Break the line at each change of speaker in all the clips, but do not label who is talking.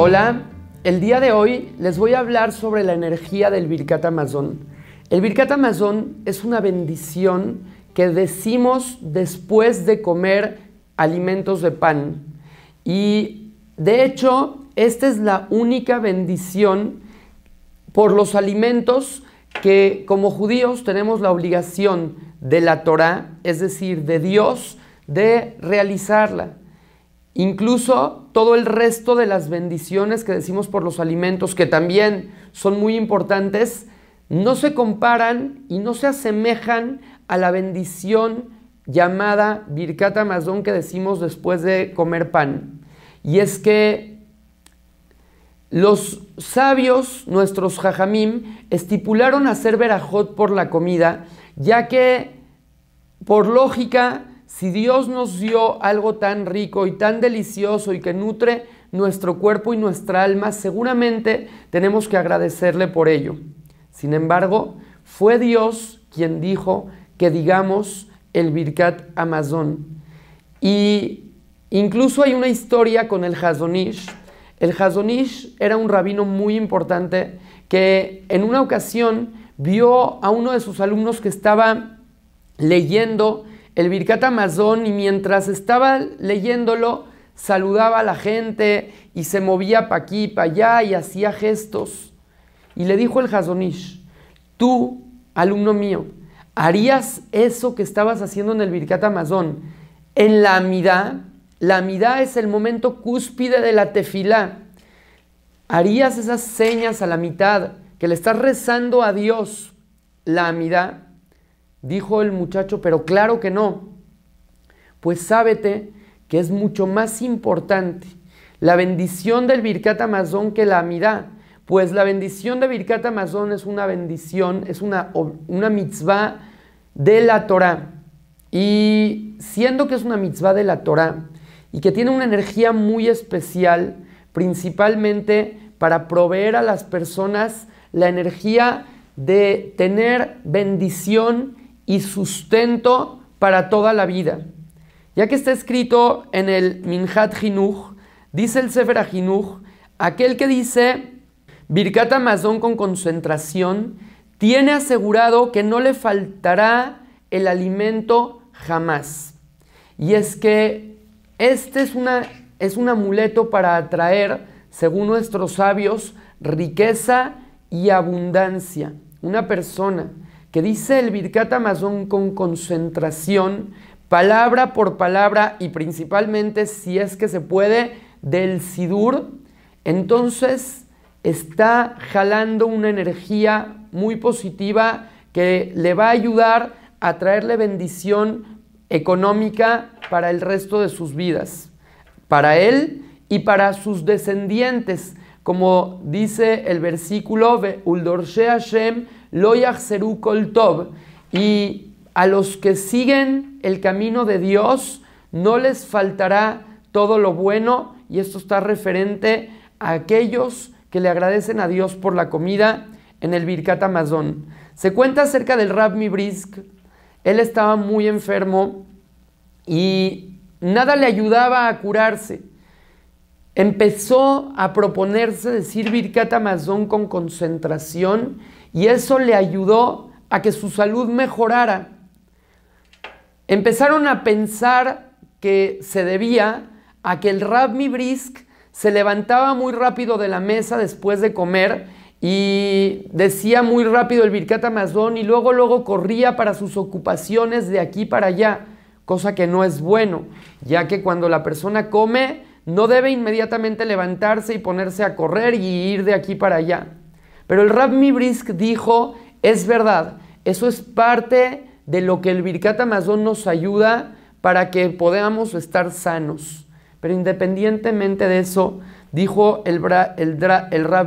Hola, el día de hoy les voy a hablar sobre la energía del Birkat Amazon. El Birkat Amazon es una bendición que decimos después de comer alimentos de pan. Y de hecho, esta es la única bendición por los alimentos que como judíos tenemos la obligación de la Torah, es decir, de Dios, de realizarla. Incluso todo el resto de las bendiciones que decimos por los alimentos, que también son muy importantes, no se comparan y no se asemejan a la bendición llamada birkata mazón que decimos después de comer pan. Y es que los sabios, nuestros jajamim, estipularon hacer verajot por la comida, ya que por lógica si Dios nos dio algo tan rico y tan delicioso y que nutre nuestro cuerpo y nuestra alma, seguramente tenemos que agradecerle por ello. Sin embargo, fue Dios quien dijo que digamos el Birkat Amazon. Y incluso hay una historia con el Hazonish. El Hazonish era un rabino muy importante que en una ocasión vio a uno de sus alumnos que estaba leyendo el Birkat Amazon y mientras estaba leyéndolo saludaba a la gente y se movía para aquí, para allá y hacía gestos. Y le dijo el Hazonish, tú, alumno mío, ¿harías eso que estabas haciendo en el Birkat Amazon en la Amidá? La Amidá es el momento cúspide de la tefilá. ¿Harías esas señas a la mitad que le estás rezando a Dios, la Amidá? Dijo el muchacho, pero claro que no. Pues sábete que es mucho más importante la bendición del Birkat Amazón que la Amirá. pues la bendición de Birkat Amazón es una bendición, es una, una mitzvah de la Torah. Y siendo que es una mitzvah de la Torah y que tiene una energía muy especial, principalmente para proveer a las personas la energía de tener bendición y sustento para toda la vida. Ya que está escrito en el Minhat Jinuj, dice el Sefer Jinuj, aquel que dice Birkat Amazon con concentración, tiene asegurado que no le faltará el alimento jamás. Y es que este es, una, es un amuleto para atraer, según nuestros sabios, riqueza y abundancia. Una persona que dice el Birkat Amazon con concentración, palabra por palabra y principalmente, si es que se puede, del Sidur, entonces está jalando una energía muy positiva que le va a ayudar a traerle bendición económica para el resto de sus vidas, para él y para sus descendientes, como dice el versículo Uldorshe Hashem Tob y a los que siguen el camino de Dios no les faltará todo lo bueno, y esto está referente a aquellos que le agradecen a Dios por la comida en el Birkat Amazon. Se cuenta acerca del Rab brisk. él estaba muy enfermo y nada le ayudaba a curarse empezó a proponerse decir Birkat Amazon con concentración y eso le ayudó a que su salud mejorara. Empezaron a pensar que se debía a que el Rabbi Brisk se levantaba muy rápido de la mesa después de comer y decía muy rápido el Birkat Amazon y luego luego corría para sus ocupaciones de aquí para allá, cosa que no es bueno, ya que cuando la persona come no debe inmediatamente levantarse y ponerse a correr y ir de aquí para allá. Pero el Rab Brisk dijo, es verdad, eso es parte de lo que el Birkat Amazon nos ayuda para que podamos estar sanos. Pero independientemente de eso, dijo el, Bra, el,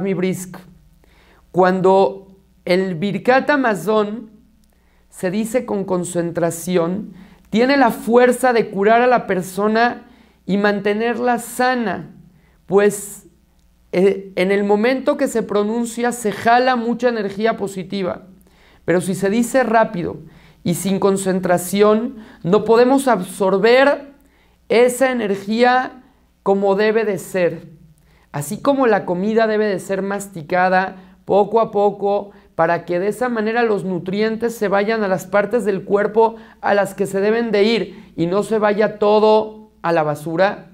Mibrisk, cuando el Birkat Amazon se dice con concentración, tiene la fuerza de curar a la persona y mantenerla sana, pues eh, en el momento que se pronuncia se jala mucha energía positiva, pero si se dice rápido y sin concentración, no podemos absorber esa energía como debe de ser. Así como la comida debe de ser masticada poco a poco, para que de esa manera los nutrientes se vayan a las partes del cuerpo a las que se deben de ir y no se vaya todo a la basura.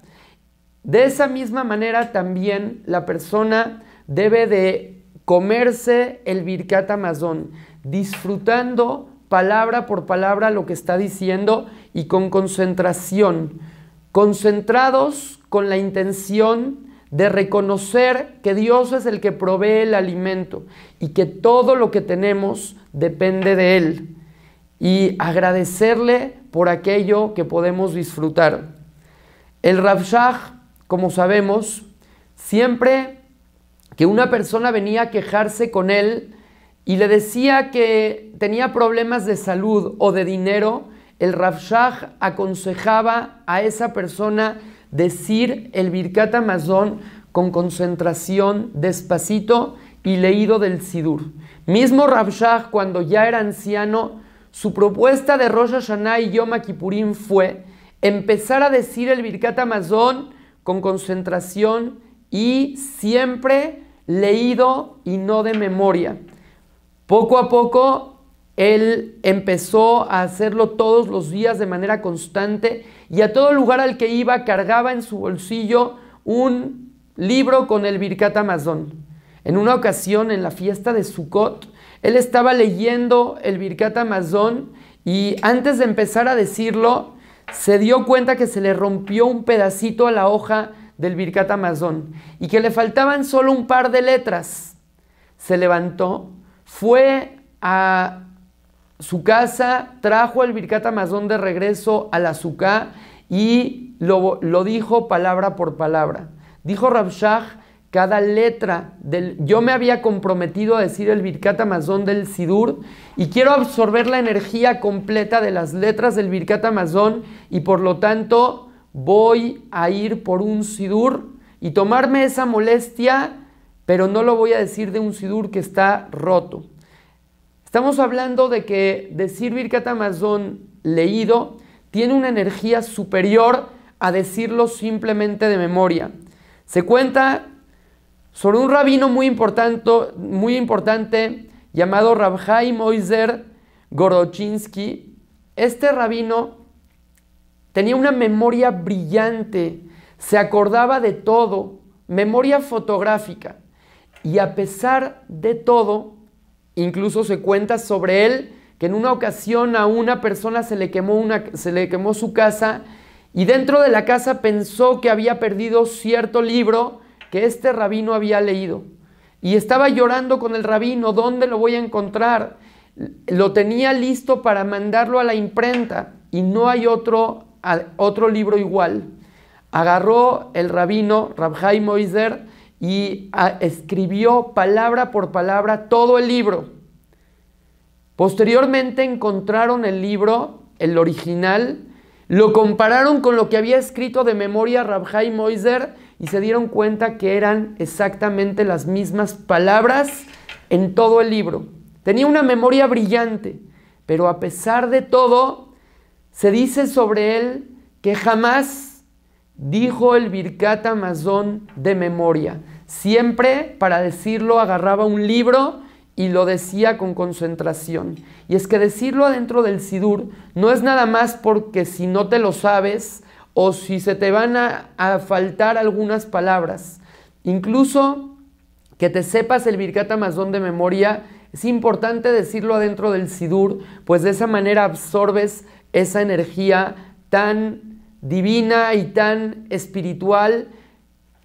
De esa misma manera también la persona debe de comerse el Birkat Amazon, disfrutando palabra por palabra lo que está diciendo y con concentración, concentrados con la intención de reconocer que Dios es el que provee el alimento y que todo lo que tenemos depende de Él y agradecerle por aquello que podemos disfrutar. El Rabshah, como sabemos, siempre que una persona venía a quejarse con él y le decía que tenía problemas de salud o de dinero, el Rabshah aconsejaba a esa persona decir el Birkat Amazon con concentración, despacito y leído del Sidur. Mismo Rabshah, cuando ya era anciano, su propuesta de Rosh Hashanah y Yom Kippurim fue empezar a decir el Birkat Amazon con concentración y siempre leído y no de memoria. Poco a poco él empezó a hacerlo todos los días de manera constante y a todo lugar al que iba cargaba en su bolsillo un libro con el Birkat Amazon. En una ocasión en la fiesta de Sukkot, él estaba leyendo el Birkat Amazon y antes de empezar a decirlo, se dio cuenta que se le rompió un pedacito a la hoja del Birkat Amazon y que le faltaban solo un par de letras. Se levantó, fue a su casa, trajo el Birkat Amazon de regreso al la y lo, lo dijo palabra por palabra. Dijo Rabshah cada letra del... Yo me había comprometido a decir el Birkat Amazon del Sidur y quiero absorber la energía completa de las letras del Birkat Amazon. y por lo tanto voy a ir por un Sidur y tomarme esa molestia, pero no lo voy a decir de un Sidur que está roto. Estamos hablando de que decir Birkat Amazon leído tiene una energía superior a decirlo simplemente de memoria. Se cuenta sobre un rabino muy importante, muy importante llamado Rabjai Moiser Gorochinsky. Este rabino tenía una memoria brillante, se acordaba de todo, memoria fotográfica. Y a pesar de todo, incluso se cuenta sobre él que en una ocasión a una persona se le quemó, se le quemó su casa y dentro de la casa pensó que había perdido cierto libro que este rabino había leído y estaba llorando con el rabino, ¿dónde lo voy a encontrar? Lo tenía listo para mandarlo a la imprenta y no hay otro, otro libro igual. Agarró el rabino Rabjai Moiser y escribió palabra por palabra todo el libro. Posteriormente encontraron el libro, el original, lo compararon con lo que había escrito de memoria Rabjai Moiser y se dieron cuenta que eran exactamente las mismas palabras en todo el libro. Tenía una memoria brillante, pero a pesar de todo, se dice sobre él que jamás dijo el Birkat Amazón de memoria. Siempre, para decirlo, agarraba un libro y lo decía con concentración. Y es que decirlo adentro del Sidur no es nada más porque si no te lo sabes, o si se te van a, faltar algunas palabras. Incluso que te sepas el Birkat Amazon de memoria, es importante decirlo adentro del Sidur, pues de esa manera absorbes esa energía tan divina y tan espiritual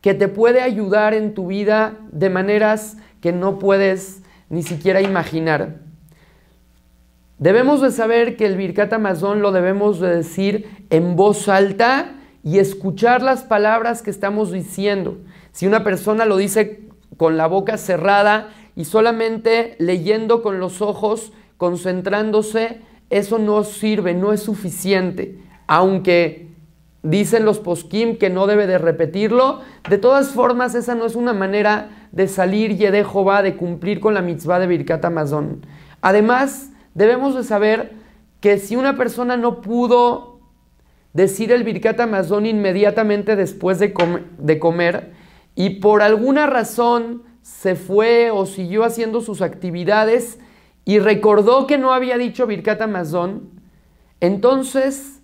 que te puede ayudar en tu vida de maneras que no puedes ni siquiera imaginar. Debemos de saber que el Birkat Amazon lo debemos de decir en voz alta y escuchar las palabras que estamos diciendo. Si una persona lo dice con la boca cerrada y solamente leyendo con los ojos, concentrándose, eso no sirve, no es suficiente. Aunque dicen los poskim que no debe de repetirlo, de todas formas esa no es una manera de salir y de Jehová, de cumplir con la mitzvah de Birkat Amazon. Además, debemos de saber que si una persona no pudo decir el Birkat Amazon inmediatamente después de, comer y por alguna razón se fue o siguió haciendo sus actividades y recordó que no había dicho Birkat Amazon, entonces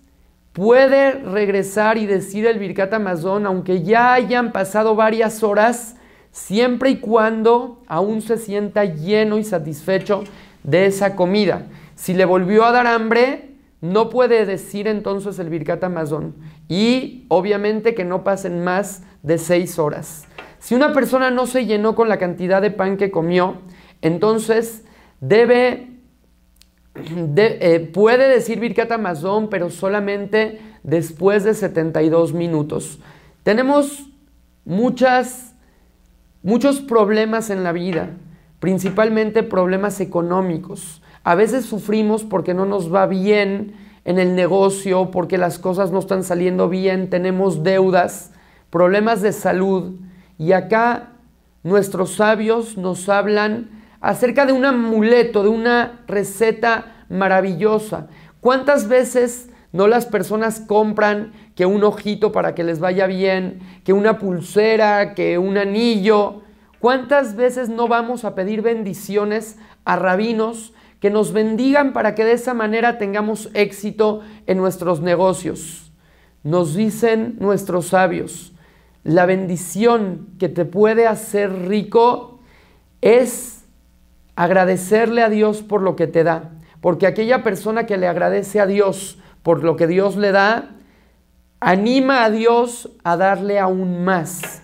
puede regresar y decir el Birkat Amazon aunque ya hayan pasado varias horas, siempre y cuando aún se sienta lleno y satisfecho de esa comida. Si le volvió a dar hambre, no puede decir entonces el Birkat Amazon. Y obviamente que no pasen más de seis horas. Si una persona no se llenó con la cantidad de pan que comió, entonces debe, eh, puede decir Birkat Amazon, pero solamente después de 72 minutos. Tenemos muchas, muchos problemas en la vida principalmente problemas económicos. A veces sufrimos porque no nos va bien en el negocio, porque las cosas no están saliendo bien, tenemos deudas, problemas de salud. Y acá nuestros sabios nos hablan acerca de un amuleto, de una receta maravillosa. ¿Cuántas veces no las personas compran que un ojito para que les vaya bien, que una pulsera, que un anillo? ¿Cuántas veces no vamos a pedir bendiciones a rabinos que nos bendigan para que de esa manera tengamos éxito en nuestros negocios? Nos dicen nuestros sabios, la bendición que te puede hacer rico es agradecerle a Dios por lo que te da. Porque aquella persona que le agradece a Dios por lo que Dios le da, anima a Dios a darle aún más.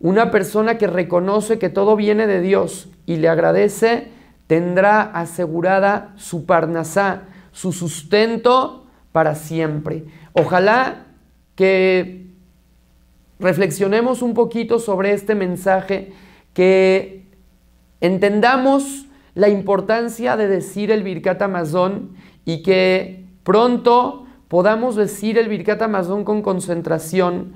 Una persona que reconoce que todo viene de Dios y le agradece, tendrá asegurada su parnasá, su sustento para siempre. Ojalá que reflexionemos un poquito sobre este mensaje, que entendamos la importancia de decir el Birkat Amazon y que pronto podamos decir el Birkat Amazon con concentración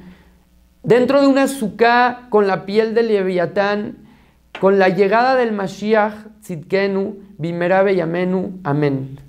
dentro de una suká con la piel del Leviatán, con la llegada del Mashiach, Bimerabe y Amenu, amén.